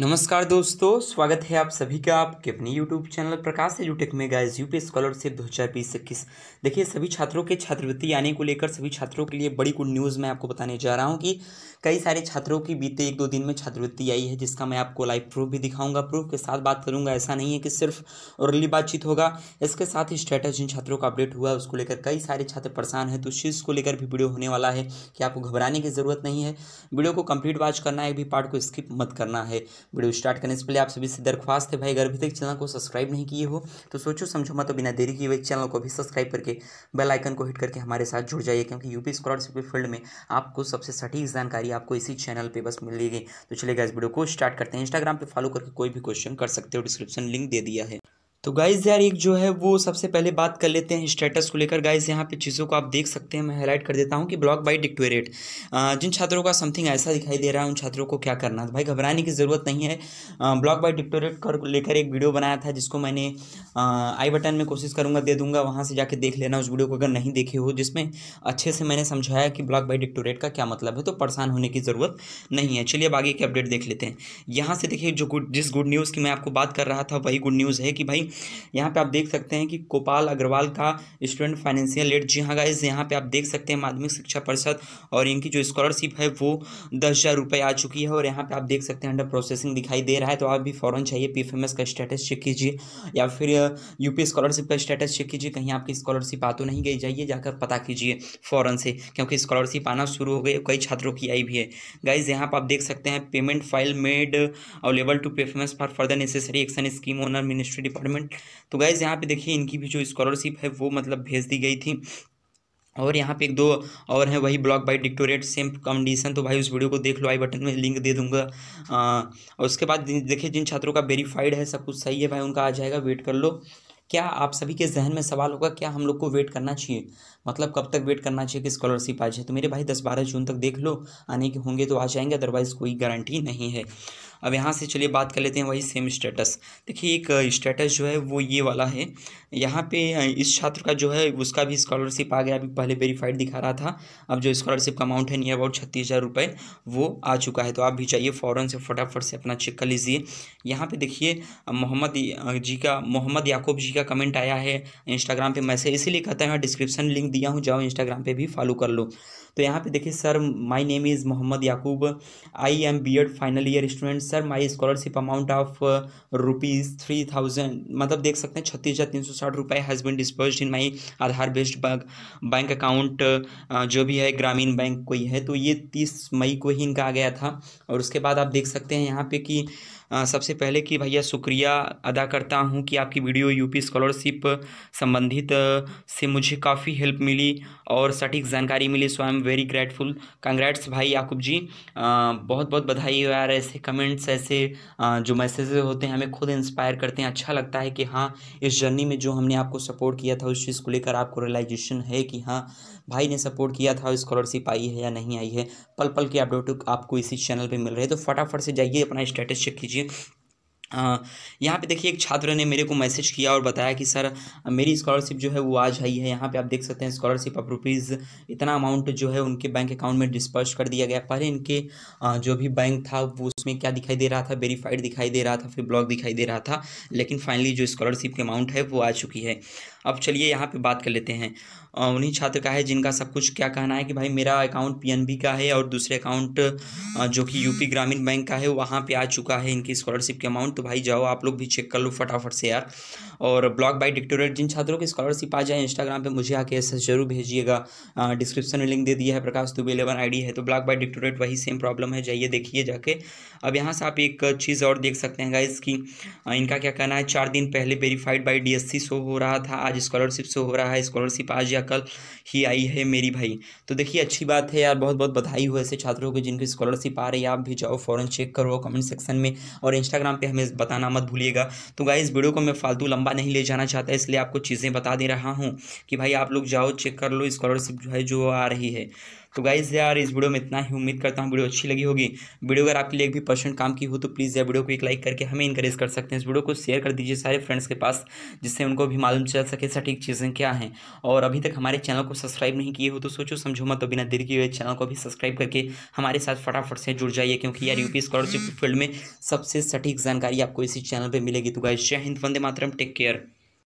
नमस्कार दोस्तों स्वागत है आप सभी का आपके अपने यूट्यूब चैनल प्रकाश एजुटेक में गाइस यूपी स्कॉलरशिप दो हज़ार बीस इक्कीस देखिए सभी छात्रों के छात्रवृत्ति आने को लेकर सभी छात्रों के लिए बड़ी गुड न्यूज़ मैं आपको बताने जा रहा हूं कि कई सारे छात्रों की बीते एक दो दिन में छात्रवृत्ति आई है जिसका मैं आपको लाइव प्रूफ भी दिखाऊंगा प्रूफ के साथ बात करूँगा ऐसा नहीं है कि सिर्फ औरली बातचीत होगा इसके साथ ही स्टेटस जिन छात्रों का अपडेट हुआ है उसको लेकर कई सारे छात्र परेशान हैं तो उस चीज़ को लेकर भी वीडियो होने वाला है कि आपको घबराने की ज़रूरत नहीं है वीडियो को कम्प्लीट वॉच करना है भी पार्ट को स्किप मत करना है वीडियो स्टार्ट करने से पहले आप सभी से दरख्वास्त है भाई अगर अभी तक चैनल को सब्सक्राइब नहीं किए हो तो सोचो समझो मत तो बिना देरी किए चैनल को भी सब्सक्राइब करके बेल आइकन को हिट करके हमारे साथ जुड़ जाइए क्योंकि यूपी स्कॉलरशिप के फील्ड में आपको सबसे सटीक जानकारी आपको इसी चैनल पर बस मिलेगी तो चलेगा इस वीडियो को स्टार्ट करते हैं इंस्टाग्राम पर फॉलो करके कोई भी क्वेश्चन कर सकते हो डिस्क्रिप्शन लिंक दे दिया है तो गाइज़ यार एक जो है वो सबसे पहले बात कर लेते हैं स्टेटस को लेकर गाइज़ यहाँ पे चीज़ों को आप देख सकते हैं मैं हाईलाइट कर देता हूँ कि ब्लॉक बाई डिक्टोरेट जिन छात्रों का समथिंग ऐसा दिखाई दे रहा है उन छात्रों को क्या करना है भाई घबराने की ज़रूरत नहीं है ब्लॉक बाई डिक्टोरेट कर लेकर एक वीडियो बनाया था जिसको मैंने आई बटन में कोशिश करूँगा दे दूँगा वहाँ से जाके देख लेना उस वीडियो को अगर नहीं देखे हो जिसमें अच्छे से मैंने समझाया कि ब्लॉक बाई डिक्टोरेट का क्या मतलब है तो परेशान होने की ज़रूरत नहीं है चलिए अब आगे की अपडेट देख लेते हैं यहाँ से देखिए जो गुड जिस गुड न्यूज़ की मैं आपको बात कर रहा था वही गुड न्यूज़ है कि भाई यहाँ पे आप देख सकते हैं कि गोपाल अग्रवाल का स्टूडेंट फाइनेंशियल एड जी हाँ गाइज यहाँ पे आप देख सकते हैं माध्यमिक शिक्षा परिषद और इनकी जो स्कॉलरशिप है वो दस हज़ार रुपये आ चुकी है और यहाँ पे आप देख सकते हैं अंडर प्रोसेसिंग दिखाई दे रहा है तो आप भी फ़ौरन चाहिए पी का स्टेटस चेक कीजिए या फिर यू uh, स्कॉलरशिप का स्टेटस चेक कीजिए कहीं आपकी स्कॉलरशिप आ तो नहीं गई जाइए जाकर पता कीजिए फ़ौरन से क्योंकि स्कॉलरशिप आना शुरू हो गई कई छात्रों की आई भी है गाइज यहाँ पर आप देख सकते हैं payment file made available to pay for further necessary action scheme owner ministry department तो गाइज़ यहाँ पे देखिए इनकी भी जो स्कॉलरशिप है वो मतलब भेज दी गई थी और यहाँ पे एक दो और हैं वही block by directorate same condition तो भाई उस वीडियो को देख लो आई बटन में लिंक दे दूंगा आ, और उसके बाद देखिए जिन छात्रों का वेरीफाइड है सब कुछ सही है भाई उनका आ जाएगा वेट कर लो क्या आप सभी के जहन में सवाल होगा क्या हम लोग को वेट करना चाहिए मतलब कब तक वेट करना चाहिए कि स्कॉलरशिप आ जाए तो मेरे भाई दस बारह जून तक देख लो आने के होंगे तो आ जाएंगे अदरवाइज़ कोई गारंटी नहीं है अब यहाँ से चलिए बात कर लेते हैं वही सेम स्टेटस देखिए एक स्टेटस जो है वो ये वाला है यहाँ पे इस छात्र का जो है उसका भी स्कॉलरशिप आ गया अभी पहले वेरीफाइड दिखा रहा था अब जो स्कॉलरशिप का अमाउंट है नियर अबाउट छत्तीस हज़ार रुपये वो आ चुका है तो आप भी जाइए फ़ौरन से फटाफट से अपना चेक कर लीजिए यहाँ पर देखिए मोहम्मद जी का मोहम्मद याकूब जी का कमेंट आया है इंस्टाग्राम पे मैसेज इसीलिए कहता है डिस्क्रिप्शन लिंक दिया हूँ जाओ इंस्टाग्राम पे भी फॉलो कर लो तो यहाँ पे देखिए sir my name is Mohammad Yakub I am B Ed final year student sir my scholarship amount of rupees three thousand मतलब देख सकते हैं छत्तीस हज़ार तीन सौ साठ रुपये has been been disbursed in my Aadhaar based bank account जो भी है ग्रामीण बैंक कोई है तो ये तीस मई को ही इनका आ गया था और उसके बाद आप देख सकते हैं यहाँ पे कि सबसे पहले कि भैया शुक्रिया अदा करता हूँ कि आपकी वीडियो यूपी स्कॉलरशिप संबंधित से मुझे काफ़ी हेल्प मिली और सटीक जानकारी मिली so I am very grateful congrats भाई याकूब जी आ, बहुत बहुत बधाई यार ऐसे कमेंट्स ऐसे आ, जो मैसेजेस होते हैं हमें खुद इंस्पायर करते हैं अच्छा लगता है कि हाँ इस जर्नी में जो हमने आपको सपोर्ट किया था उस चीज़ को लेकर आपको रियलाइजेशन है कि हाँ भाई ने सपोर्ट किया था स्कॉलरशिप आई है या नहीं आई है पल पल के अपडेट आपको इसी चैनल पर मिल रहे हैं तो फटाफट से जाइए अपना स्टेटस चेक कीजिए यहाँ पे देखिए एक छात्र ने मेरे को मैसेज किया और बताया कि सर मेरी स्कॉलरशिप जो है वो आज आई है यहाँ पे आप देख सकते हैं स्कॉलरशिप ऑफ रुपीज़ इतना अमाउंट जो है उनके बैंक अकाउंट में डिस्पर्स कर दिया गया पहले इनके जो भी बैंक था वो उसमें क्या दिखाई दे रहा था वेरीफाइड दिखाई दे रहा था फिर ब्लॉक दिखाई दे रहा था लेकिन फाइनली जो स्कॉलरशिप के अमाउंट है वो आ चुकी है अब चलिए यहाँ पर बात कर लेते हैं उन्हीं छात्र का है जिनका सब कुछ क्या कहना है कि भाई मेरा अकाउंट पीएनबी का है और दूसरे अकाउंट जो कि यूपी ग्रामीण बैंक का है वहाँ पे आ चुका है इनकी स्कॉलरशिप के अमाउंट तो भाई जाओ आप लोग भी चेक कर लो फटाफट से यार और ब्लॉग बाई डिक्टोरेट जिन छात्रों की स्कॉलरशिप आ जाए इंस्टाग्राम पर मुझे आके ऐसे जरूर भेजिएगा डिस्क्रिप्शन में लिंक दे दिया है प्रकाश दुबे इलेवन आई है तो ब्लॉग बाई डिक्टोरेट वही सेम प्रॉब्लम है जाइए देखिए जाके अब यहाँ से आप एक चीज़ और देख सकते हैं गाइज की इनका क्या कहना है चार दिन पहले वेरीफाइड बाई डी शो हो रहा था आज स्कॉलरशिप शो हो रहा है स्कॉलरशिप आज या कल ही आई है मेरी भाई तो देखिए अच्छी बात है यार बहुत बहुत बधाई हो ऐसे छात्रों को जिनकी स्कॉलरशिप आ रही है आप भी जाओ फ़ौरन चेक करो कमेंट सेक्शन में और इंस्टाग्राम पर हमें बताना मत भूलिएगा तो इस वीडियो को मैं फालतू लंबा नहीं ले जाना चाहता इसलिए आपको चीज़ें बता दे रहा हूँ कि भाई आप लोग जाओ चेक कर लो स्कॉलरशिप जो है जो आ रही है तो गाइज़ यार इस वीडियो में इतना ही उम्मीद करता हूँ वीडियो अच्छी लगी होगी वीडियो अगर आपके लिए एक भी पर्सेंट काम की हो तो प्लीज़ यार वीडियो को एक लाइक करके हमें इंकरेज कर सकते हैं इस वीडियो को शेयर कर दीजिए सारे फ्रेंड्स के पास जिससे उनको भी मालूम चल सके सटीक चीज़ें क्या हैं और अभी तक हमारे चैनल को सब्सक्राइब नहीं किए हो तो सोचो समझो मत तो बिना देर किए हुए चैनल को भी सब्सक्राइब करके हमारे साथ फटाफट से जुड़ जाइए क्योंकि यार यूपी स्कॉलरशिप फील्ड में सबसे सटीक जानकारी आपको इसी चैनल पर मिलेगी तो गाइज जय हिंद वंदे मातरम टेक केयर